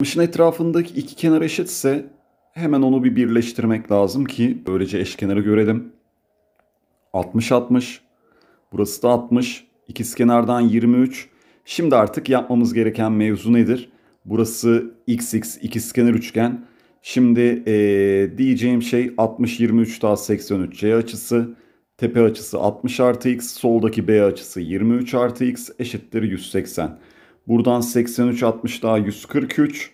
Başın etrafındaki iki kenar eşitse hemen onu bir birleştirmek lazım ki böylece eşkenarı görelim. 60-60. Burası da 60. İkizkenardan 23. Şimdi artık yapmamız gereken mevzu nedir? Burası xx ikizkenar üçgen. Şimdi ee, diyeceğim şey 60-23 daha 83 c açısı. Tepe açısı 60 artı x. Soldaki b açısı 23 artı x eşittir 180. Buradan 83 60 daha 143.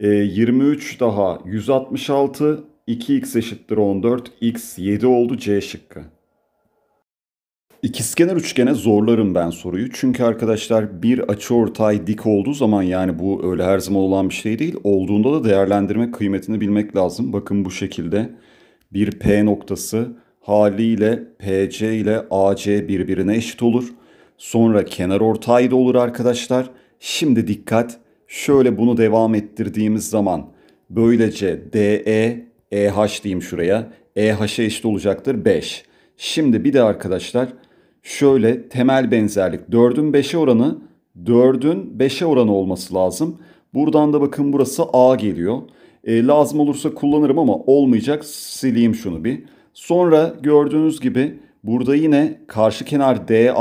E, 23 daha 166. 2x eşittir 14. x 7 oldu C şıkkı. İkizkenar üçgene zorlarım ben soruyu. Çünkü arkadaşlar bir açıortay dik olduğu zaman yani bu öyle her zaman olan bir şey değil. Olduğunda da değerlendirme kıymetini bilmek lazım. Bakın bu şekilde bir P noktası haliyle PC ile AC birbirine eşit olur. Sonra kenar ortay da olur arkadaşlar. Şimdi dikkat. Şöyle bunu devam ettirdiğimiz zaman böylece DE EH diyeyim şuraya. EH'e eşit olacaktır 5. Şimdi bir de arkadaşlar şöyle temel benzerlik 4'ün 5'e oranı 4'ün 5'e oranı olması lazım. Buradan da bakın burası A geliyor. E, lazım olursa kullanırım ama olmayacak sileyim şunu bir. Sonra gördüğünüz gibi burada yine karşı kenar DA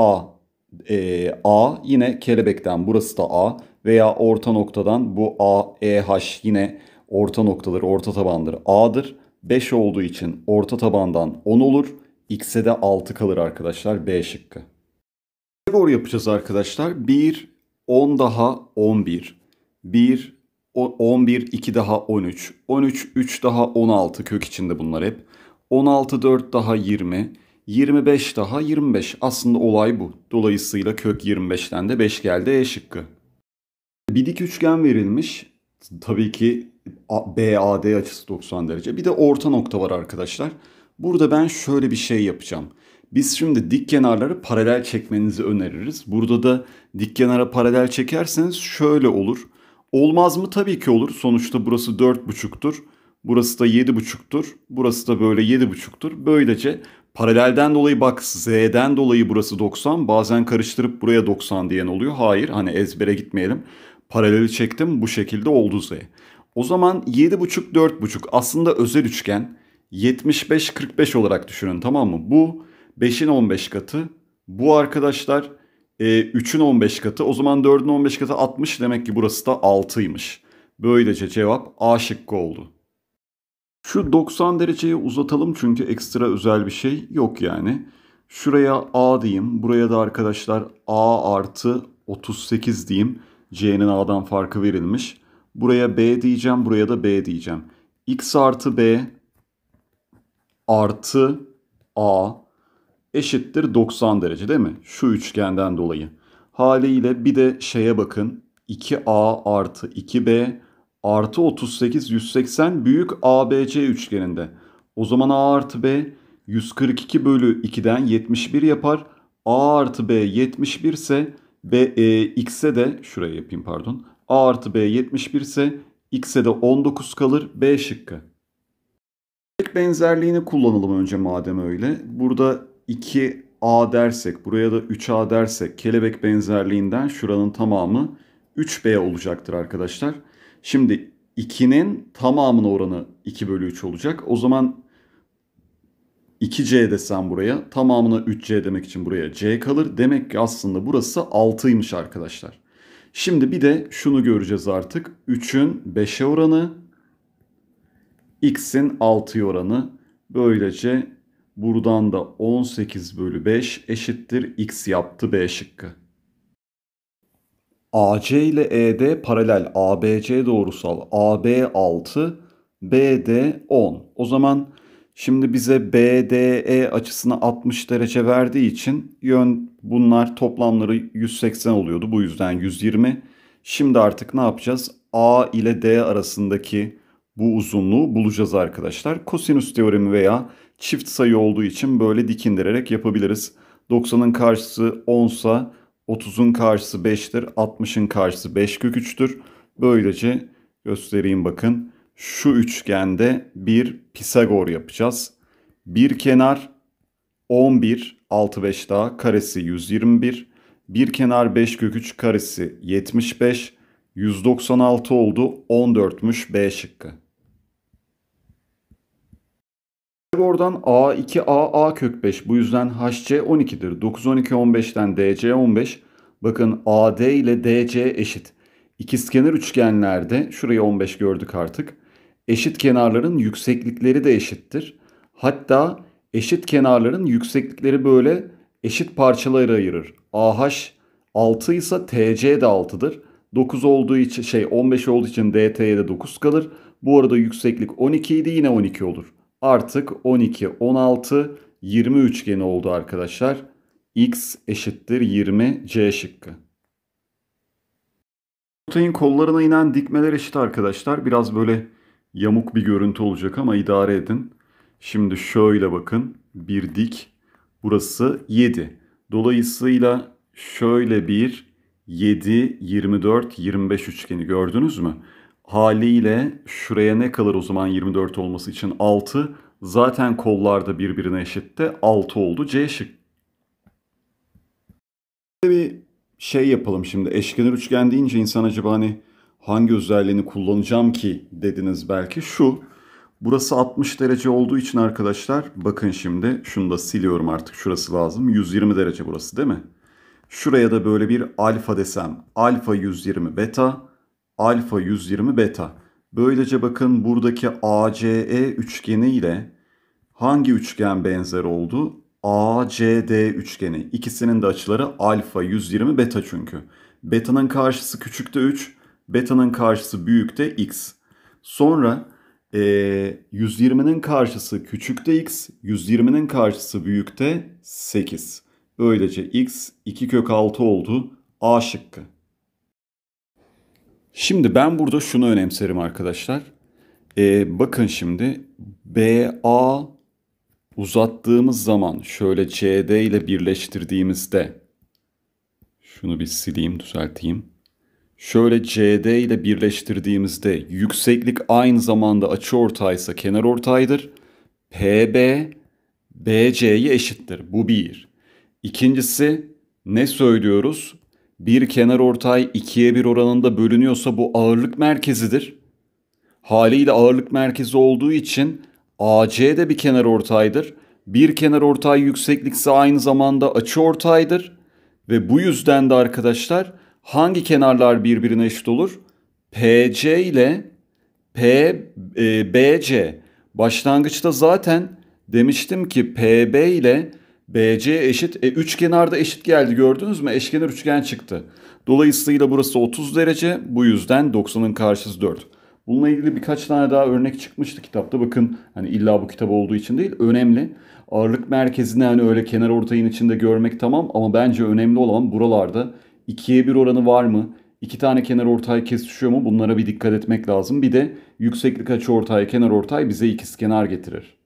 e, A yine kelebekten burası da A veya orta noktadan bu A, E, H yine orta noktadır, orta tabandır A'dır. 5 olduğu için orta tabandan 10 olur. X'e de 6 kalır arkadaşlar B şıkkı. Pisagor yapacağız arkadaşlar. 1, 10 daha 11. 1, 11, 2 daha 13. 13, 3 daha 16 kök içinde bunlar hep. 16, 4 daha 20. 25 daha 25. Aslında olay bu. Dolayısıyla kök 25'ten de 5 geldi E şıkkı. Bir dik üçgen verilmiş. Tabii ki BAD açısı 90 derece. Bir de orta nokta var arkadaşlar. Burada ben şöyle bir şey yapacağım. Biz şimdi dik kenarları paralel çekmenizi öneririz. Burada da dik kenara paralel çekerseniz şöyle olur. Olmaz mı? Tabii ki olur. Sonuçta burası 4,5'tur. Burası da 7,5'tur. Burası da böyle 7,5'tur. Böylece Paralelden dolayı bak Z'den dolayı burası 90. Bazen karıştırıp buraya 90 diyen oluyor. Hayır hani ezbere gitmeyelim. Paraleli çektim bu şekilde oldu Z. O zaman 7,5 4,5 aslında özel üçgen 75 45 olarak düşünün tamam mı? Bu 5'in 15 katı. Bu arkadaşlar e, 3'ün 15 katı. O zaman 4'ün 15 katı 60 demek ki burası da 6'ymış. Böylece cevap A şıkkı oldu. Şu 90 dereceyi uzatalım çünkü ekstra özel bir şey yok yani. Şuraya A diyeyim. Buraya da arkadaşlar A artı 38 diyeyim. C'nin A'dan farkı verilmiş. Buraya B diyeceğim. Buraya da B diyeceğim. X artı B artı A eşittir 90 derece değil mi? Şu üçgenden dolayı. Haliyle bir de şeye bakın. 2A artı 2B artı 38 180 büyük ABC üçgeninde. O zaman A artı B 142 bölü 2'den 71 yapar. A artı B 71 ise B, e, X'e de şuraya yapayım pardon. A artı B 71 ise X'e de 19 kalır B şıkkı. Tek benzerliğini kullanalım önce madem öyle. Burada 2A dersek buraya da 3A dersek kelebek benzerliğinden şuranın tamamı 3B olacaktır arkadaşlar. Şimdi 2'nin tamamının oranı 2 bölü 3 olacak. O zaman 2C desem buraya tamamına 3C demek için buraya C kalır. Demek ki aslında burası 6'ymış arkadaşlar. Şimdi bir de şunu göreceğiz artık. 3'ün 5'e oranı x'in 6'ya oranı. Böylece buradan da 18 bölü 5 eşittir x yaptı B şıkkı. AC ile ED paralel. ABC doğrusal. AB 6, BD 10. O zaman şimdi bize BDE açısını 60 derece verdiği için yön bunlar toplamları 180 oluyordu. Bu yüzden 120. Şimdi artık ne yapacağız? A ile D arasındaki bu uzunluğu bulacağız arkadaşlar. Kosinüs teoremi veya çift sayı olduğu için böyle dikindirerek yapabiliriz. 90'ın karşısı 10 sa 30'un karşısı 5'tir. 60'ın karşısı 5 kök 3'tür. Böylece göstereyim bakın. Şu üçgende bir Pisagor yapacağız. Bir kenar 11, 6 5 daha karesi 121. Bir kenar 5 kök 3 karesi 75. 196 oldu. 14'müş B şıkkı. Oradan A2A A kök 5 bu yüzden HC 12'dir. 9 12 15'ten DC 15. Bakın AD ile DC eşit. İkizkenar üçgenlerde şurayı 15 gördük artık. Eşit kenarların yükseklikleri de eşittir. Hatta eşit kenarların yükseklikleri böyle eşit parçalara ayırır. AH 6 ise TC de 6'dır. 9 olduğu için şey 15 olduğu için DT'ye de 9 kalır. Bu arada yükseklik 12 idi yine 12 olur artık 12, 16, 20 üçgeni oldu arkadaşlar. X eşittir 20 C şıkkı. Protein kollarına inen dikmeler eşit arkadaşlar. Biraz böyle yamuk bir görüntü olacak ama idare edin. Şimdi şöyle bakın. Bir dik. Burası 7. Dolayısıyla şöyle bir 7, 24, 25 üçgeni gördünüz mü? haliyle şuraya ne kalır o zaman 24 olması için 6 zaten kollarda birbirine eşitte 6 oldu C şık. Bir şey yapalım şimdi eşkenar üçgen deyince insan acaba hani hangi özelliğini kullanacağım ki dediniz belki şu. Burası 60 derece olduğu için arkadaşlar bakın şimdi şunu da siliyorum artık şurası lazım. 120 derece burası değil mi? Şuraya da böyle bir alfa desem alfa 120 beta alfa 120 beta. Böylece bakın buradaki ACE üçgeni ile hangi üçgen benzer oldu? ACD üçgeni. İkisinin de açıları alfa 120 beta çünkü. Beta'nın karşısı küçükte 3, beta'nın karşısı büyükte x. Sonra e, 120'nin karşısı küçükte x, 120'nin karşısı büyükte 8. Böylece x 2 kök 6 oldu. A şıkkı. Şimdi ben burada şunu önemserim arkadaşlar. Ee, bakın şimdi BA uzattığımız zaman şöyle CD ile birleştirdiğimizde şunu bir sileyim düzelteyim. Şöyle CD ile birleştirdiğimizde yükseklik aynı zamanda açı ortaysa kenar ortaydır. PB BC'yi eşittir. Bu bir. İkincisi ne söylüyoruz? bir kenar ortay ikiye bir oranında bölünüyorsa bu ağırlık merkezidir. Haliyle ağırlık merkezi olduğu için AC de bir kenar ortaydır. Bir kenar ortay yükseklik ise aynı zamanda açı ortaydır. Ve bu yüzden de arkadaşlar hangi kenarlar birbirine eşit olur? PC ile PBC. E, Başlangıçta zaten demiştim ki PB ile BC eşit. E, üçkenar eşit geldi gördünüz mü? Eşkenar üçgen çıktı. Dolayısıyla burası 30 derece. Bu yüzden 90'ın karşısı 4. Bununla ilgili birkaç tane daha örnek çıkmıştı kitapta. Bakın hani illa bu kitap olduğu için değil önemli. Ağırlık merkezini hani öyle kenar ortayın içinde görmek tamam ama bence önemli olan buralarda 2'ye 1 oranı var mı? İki tane kenar ortay kesişiyor mu? Bunlara bir dikkat etmek lazım. Bir de yükseklik açı ortay kenar ortay bize kenar getirir.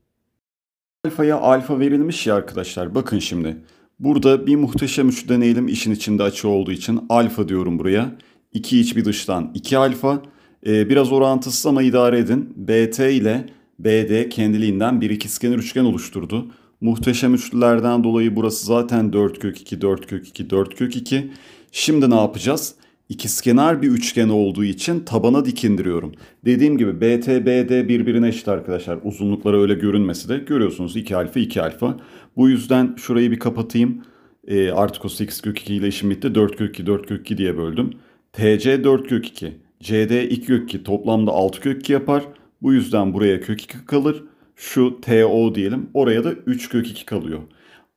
Alfa'ya alfa verilmiş ya arkadaşlar. Bakın şimdi. Burada bir muhteşem üçlü deneyelim. işin içinde açı olduğu için alfa diyorum buraya. 2 iç bir dıştan 2 alfa. Ee, biraz orantısız ama idare edin. BT ile BD kendiliğinden bir ikizkenar üçgen oluşturdu. Muhteşem üçlülerden dolayı burası zaten 4 kök 2, 4 kök 2, 4 kök 2. Şimdi ne yapacağız? İkizkenar bir üçgen olduğu için tabana dikindiriyorum. Dediğim gibi BTBD birbirine eşit arkadaşlar. Uzunlukları öyle görünmesi de görüyorsunuz 2 alfa 2 alfa. Bu yüzden şurayı bir kapatayım. E, ee, artık o 8 kök 2 ile işim bitti. 4 kök 2 4 kök 2 diye böldüm. TC 4 kök 2. CD 2 kök 2 toplamda 6 kök 2 yapar. Bu yüzden buraya kök 2 kalır. Şu TO diyelim. Oraya da 3 kök 2 kalıyor.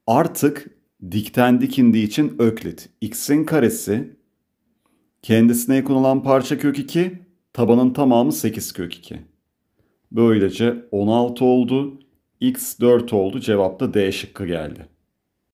Artık dikten dikindiği için öklit. X'in karesi Kendisine yakın olan parça kök 2, tabanın tamamı 8 kök 2. Böylece 16 oldu, x 4 oldu cevap da D şıkkı geldi.